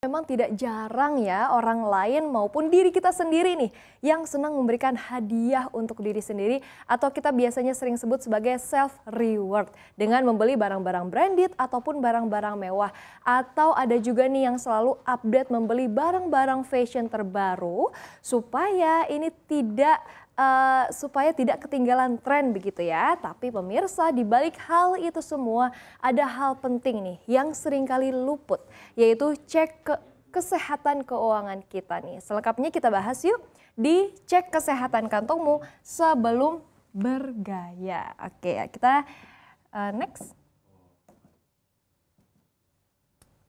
Memang tidak jarang ya orang lain maupun diri kita sendiri nih yang senang memberikan hadiah untuk diri sendiri atau kita biasanya sering sebut sebagai self reward dengan membeli barang-barang branded ataupun barang-barang mewah atau ada juga nih yang selalu update membeli barang-barang fashion terbaru supaya ini tidak uh, supaya tidak ketinggalan tren begitu ya. Tapi pemirsa di balik hal itu semua ada hal penting nih yang seringkali luput yaitu cek ke kesehatan keuangan kita nih. Selengkapnya kita bahas yuk di cek kesehatan kantongmu sebelum bergaya. Oke, ya kita uh, next.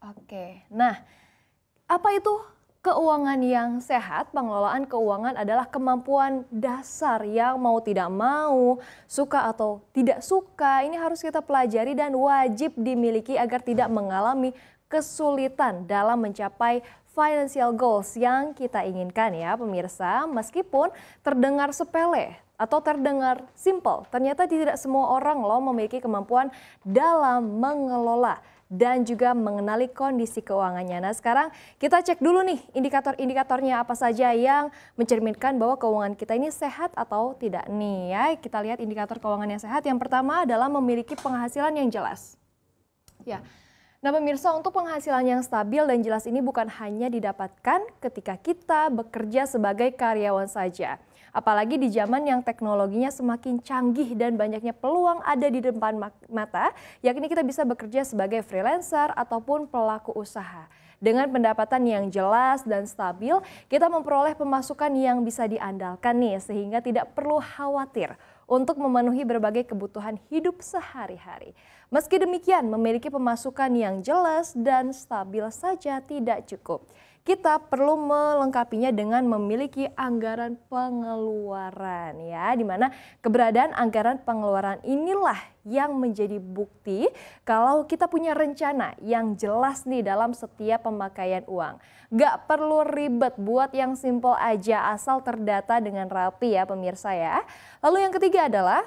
Oke. Nah, apa itu Keuangan yang sehat, pengelolaan keuangan adalah kemampuan dasar yang mau tidak mau, suka atau tidak suka, ini harus kita pelajari dan wajib dimiliki agar tidak mengalami kesulitan dalam mencapai financial goals yang kita inginkan ya pemirsa. Meskipun terdengar sepele, atau terdengar simple, ternyata tidak semua orang loh memiliki kemampuan dalam mengelola dan juga mengenali kondisi keuangannya. Nah sekarang kita cek dulu nih indikator-indikatornya apa saja yang mencerminkan bahwa keuangan kita ini sehat atau tidak nih ya. Kita lihat indikator keuangan yang sehat. Yang pertama adalah memiliki penghasilan yang jelas. Ya. Nah pemirsa untuk penghasilan yang stabil dan jelas ini bukan hanya didapatkan ketika kita bekerja sebagai karyawan saja. Apalagi di zaman yang teknologinya semakin canggih dan banyaknya peluang ada di depan mata, yakni kita bisa bekerja sebagai freelancer ataupun pelaku usaha. Dengan pendapatan yang jelas dan stabil, kita memperoleh pemasukan yang bisa diandalkan nih sehingga tidak perlu khawatir untuk memenuhi berbagai kebutuhan hidup sehari-hari. Meski demikian, memiliki pemasukan yang jelas dan stabil saja tidak cukup kita perlu melengkapinya dengan memiliki anggaran pengeluaran ya di mana keberadaan anggaran pengeluaran inilah yang menjadi bukti kalau kita punya rencana yang jelas nih dalam setiap pemakaian uang. Gak perlu ribet buat yang simple aja asal terdata dengan rapi ya pemirsa ya. Lalu yang ketiga adalah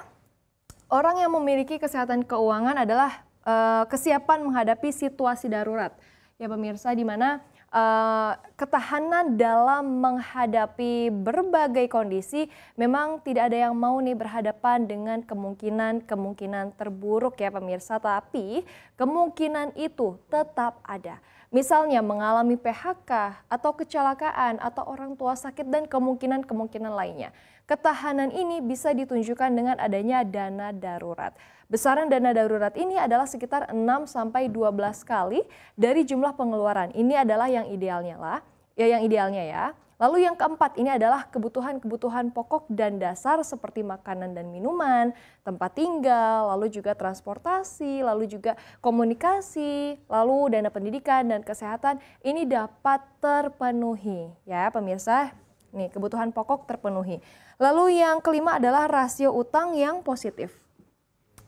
orang yang memiliki kesehatan keuangan adalah uh, kesiapan menghadapi situasi darurat. Ya pemirsa di mana uh, ketahanan dalam menghadapi berbagai kondisi memang tidak ada yang mau nih berhadapan dengan kemungkinan-kemungkinan terburuk ya pemirsa tapi kemungkinan itu tetap ada misalnya mengalami PHK atau kecelakaan atau orang tua sakit dan kemungkinan-kemungkinan lainnya. Ketahanan ini bisa ditunjukkan dengan adanya dana darurat. Besaran dana darurat ini adalah sekitar 6 sampai 12 kali dari jumlah pengeluaran. Ini adalah yang idealnya lah. Ya yang idealnya ya. Lalu yang keempat ini adalah kebutuhan-kebutuhan pokok dan dasar seperti makanan dan minuman, tempat tinggal, lalu juga transportasi, lalu juga komunikasi, lalu dana pendidikan dan kesehatan ini dapat terpenuhi ya pemirsa. Nih, kebutuhan pokok terpenuhi. Lalu yang kelima adalah rasio utang yang positif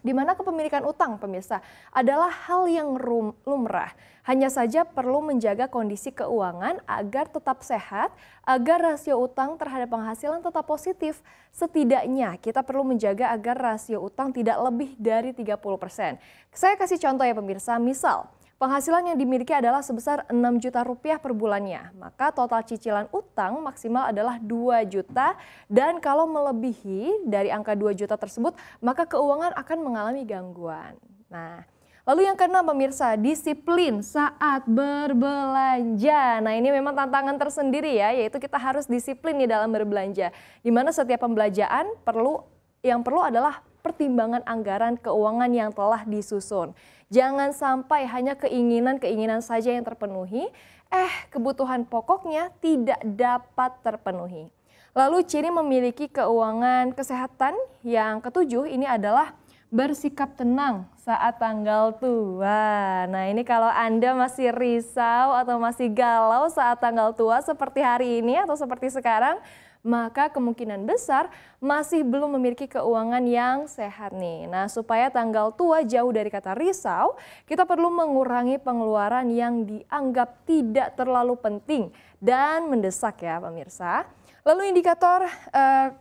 di mana kepemilikan utang pemirsa adalah hal yang lumrah. Hanya saja perlu menjaga kondisi keuangan agar tetap sehat, agar rasio utang terhadap penghasilan tetap positif. Setidaknya kita perlu menjaga agar rasio utang tidak lebih dari 30%. Saya kasih contoh ya pemirsa, misal Penghasilan yang dimiliki adalah sebesar 6 juta rupiah per bulannya. Maka total cicilan utang maksimal adalah 2 juta dan kalau melebihi dari angka 2 juta tersebut maka keuangan akan mengalami gangguan. Nah, Lalu yang keenam pemirsa, disiplin saat berbelanja. Nah ini memang tantangan tersendiri ya, yaitu kita harus disiplin nih dalam berbelanja. Di mana setiap pembelanjaan perlu yang perlu adalah pertimbangan anggaran keuangan yang telah disusun. Jangan sampai hanya keinginan-keinginan saja yang terpenuhi, eh kebutuhan pokoknya tidak dapat terpenuhi. Lalu ciri memiliki keuangan kesehatan yang ketujuh ini adalah bersikap tenang saat tanggal tua. Nah ini kalau Anda masih risau atau masih galau saat tanggal tua seperti hari ini atau seperti sekarang, maka kemungkinan besar masih belum memiliki keuangan yang sehat nih. Nah supaya tanggal tua jauh dari kata risau, kita perlu mengurangi pengeluaran yang dianggap tidak terlalu penting dan mendesak ya pemirsa. Lalu indikator eh,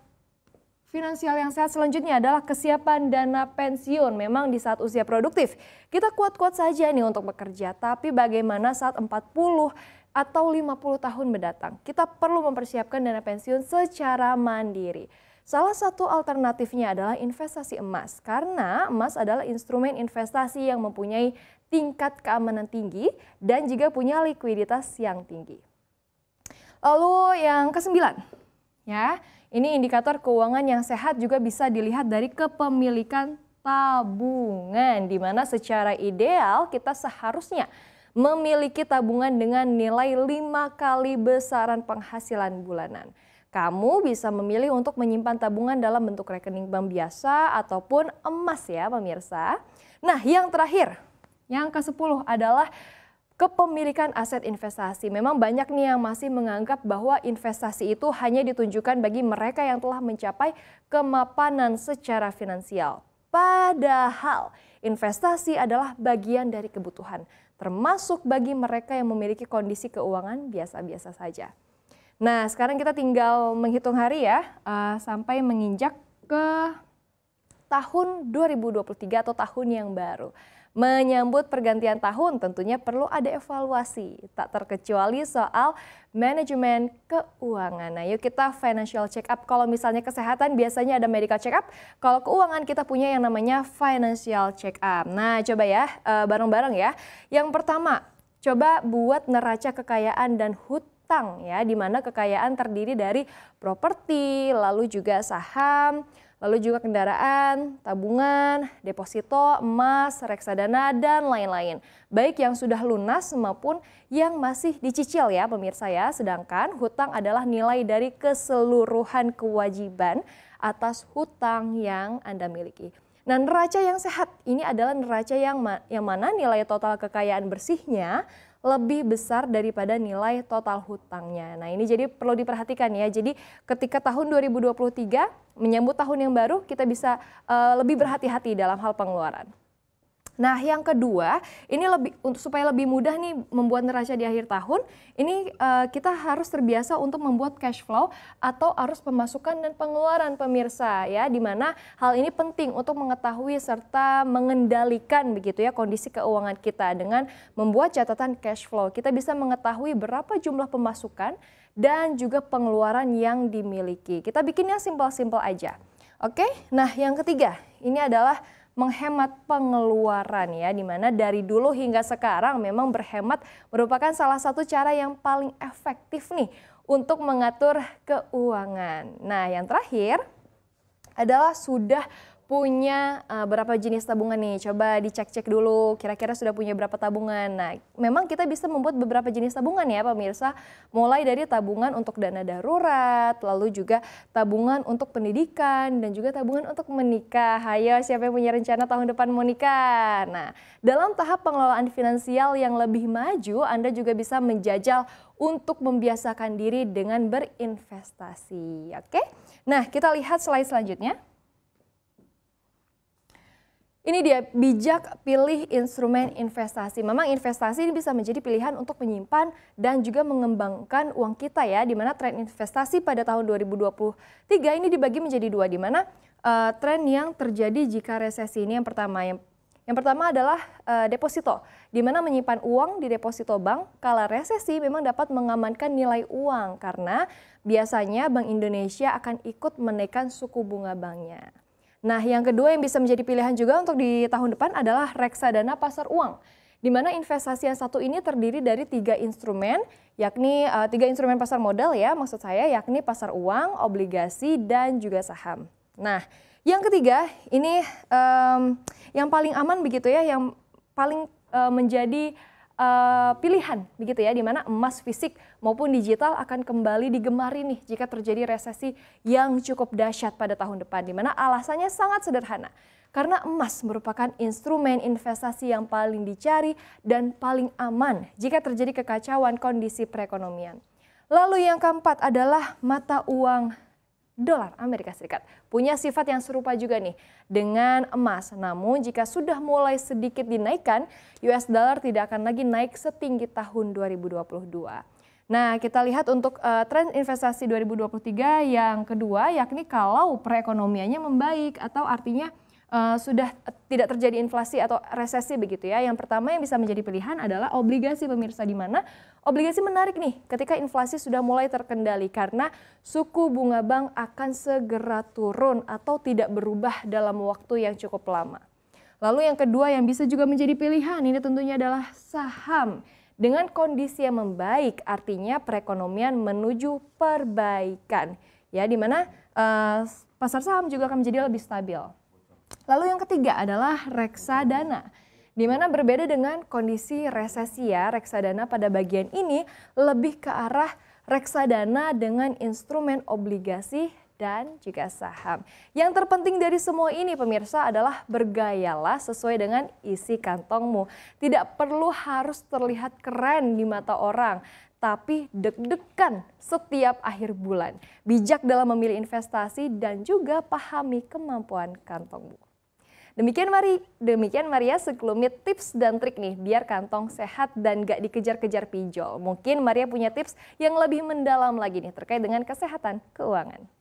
Finansial yang sehat selanjutnya adalah kesiapan dana pensiun. Memang di saat usia produktif, kita kuat-kuat saja nih untuk bekerja. Tapi bagaimana saat 40 atau 50 tahun mendatang? Kita perlu mempersiapkan dana pensiun secara mandiri. Salah satu alternatifnya adalah investasi emas. Karena emas adalah instrumen investasi yang mempunyai tingkat keamanan tinggi dan juga punya likuiditas yang tinggi. Lalu yang kesembilan, ya ini indikator keuangan yang sehat juga bisa dilihat dari kepemilikan tabungan, di mana secara ideal kita seharusnya memiliki tabungan dengan nilai lima kali besaran penghasilan bulanan. Kamu bisa memilih untuk menyimpan tabungan dalam bentuk rekening bank biasa ataupun emas ya pemirsa. Nah yang terakhir, yang ke-10 adalah kepemilikan aset investasi. Memang banyak nih yang masih menganggap bahwa investasi itu hanya ditunjukkan bagi mereka yang telah mencapai kemapanan secara finansial. Padahal investasi adalah bagian dari kebutuhan, termasuk bagi mereka yang memiliki kondisi keuangan biasa-biasa saja. Nah, sekarang kita tinggal menghitung hari ya, uh, sampai menginjak ke tahun 2023 atau tahun yang baru. Menyambut pergantian tahun tentunya perlu ada evaluasi, tak terkecuali soal manajemen keuangan. Nah yuk kita financial check up, kalau misalnya kesehatan biasanya ada medical check up, kalau keuangan kita punya yang namanya financial check up. Nah coba ya eh, bareng-bareng ya, yang pertama coba buat neraca kekayaan dan hutang utang ya di mana kekayaan terdiri dari properti lalu juga saham lalu juga kendaraan, tabungan, deposito, emas, reksadana, dan lain-lain. Baik yang sudah lunas maupun yang masih dicicil ya pemirsa ya. Sedangkan hutang adalah nilai dari keseluruhan kewajiban atas hutang yang Anda miliki. Nah, neraca yang sehat ini adalah neraca yang ma yang mana nilai total kekayaan bersihnya lebih besar daripada nilai total hutangnya. Nah, ini jadi perlu diperhatikan ya. Jadi ketika tahun 2023 menyambut tahun yang baru, kita bisa uh, lebih berhati-hati dalam hal pengeluaran. Nah, yang kedua, ini lebih untuk supaya lebih mudah nih membuat neraca di akhir tahun, ini uh, kita harus terbiasa untuk membuat cash flow atau arus pemasukan dan pengeluaran pemirsa ya, di mana hal ini penting untuk mengetahui serta mengendalikan begitu ya kondisi keuangan kita dengan membuat catatan cash flow. Kita bisa mengetahui berapa jumlah pemasukan dan juga pengeluaran yang dimiliki. Kita bikinnya simpel-simpel aja. Oke. Nah, yang ketiga, ini adalah menghemat pengeluaran ya dimana dari dulu hingga sekarang memang berhemat merupakan salah satu cara yang paling efektif nih untuk mengatur keuangan. Nah yang terakhir adalah sudah punya uh, berapa jenis tabungan nih? Coba dicek-cek dulu kira-kira sudah punya berapa tabungan. Nah, memang kita bisa membuat beberapa jenis tabungan ya pemirsa. Mulai dari tabungan untuk dana darurat, lalu juga tabungan untuk pendidikan dan juga tabungan untuk menikah. Hayo siapa yang punya rencana tahun depan mau nikah? Nah, dalam tahap pengelolaan finansial yang lebih maju, Anda juga bisa menjajal untuk membiasakan diri dengan berinvestasi, oke? Nah, kita lihat slide selanjutnya. Ini dia bijak pilih instrumen investasi. Memang investasi ini bisa menjadi pilihan untuk menyimpan dan juga mengembangkan uang kita ya. Di mana tren investasi pada tahun 2023 ini dibagi menjadi dua. Di mana uh, tren yang terjadi jika resesi ini yang pertama yang yang pertama adalah uh, deposito, di mana menyimpan uang di deposito bank kala resesi memang dapat mengamankan nilai uang karena biasanya Bank Indonesia akan ikut menaikkan suku bunga banknya. Nah, yang kedua yang bisa menjadi pilihan juga untuk di tahun depan adalah reksadana pasar uang di mana investasi yang satu ini terdiri dari tiga instrumen, yakni uh, tiga instrumen pasar modal ya, maksud saya yakni pasar uang, obligasi, dan juga saham. Nah, yang ketiga ini um, yang paling aman begitu ya, yang paling uh, menjadi uh, pilihan begitu ya di mana emas fisik maupun digital akan kembali digemari nih jika terjadi resesi yang cukup dahsyat pada tahun depan di mana alasannya sangat sederhana karena emas merupakan instrumen investasi yang paling dicari dan paling aman jika terjadi kekacauan kondisi perekonomian. Lalu yang keempat adalah mata uang dolar Amerika Serikat. Punya sifat yang serupa juga nih dengan emas. Namun jika sudah mulai sedikit dinaikkan, US dollar tidak akan lagi naik setinggi tahun 2022. Nah, kita lihat untuk uh, tren investasi 2023 yang kedua yakni kalau perekonomiannya membaik atau artinya Eh, sudah tidak terjadi inflasi atau resesi begitu ya. Yang pertama yang bisa menjadi pilihan adalah obligasi pemirsa di mana obligasi menarik nih ketika inflasi sudah mulai terkendali karena suku bunga bank akan segera turun atau tidak berubah dalam waktu yang cukup lama. Lalu yang kedua yang bisa juga menjadi pilihan ini tentunya adalah saham. Dengan kondisi yang membaik artinya perekonomian menuju perbaikan. Ya, di mana uh, pasar saham juga akan menjadi lebih stabil. Lalu yang ketiga adalah reksadana di mana berbeda dengan kondisi resesi ya, reksadana pada bagian ini lebih ke arah reksadana dengan instrumen obligasi dan juga saham. Yang terpenting dari semua ini pemirsa adalah bergayalah sesuai dengan isi kantongmu. Tidak perlu harus terlihat keren di mata orang, tapi deg-degan setiap akhir bulan. Bijak dalam memilih investasi dan juga pahami kemampuan kantongmu. Demikian mari, demikian Maria sekelumit tips dan trik nih biar kantong sehat dan gak dikejar-kejar pinjol. Mungkin Maria punya tips yang lebih mendalam lagi nih terkait dengan kesehatan keuangan.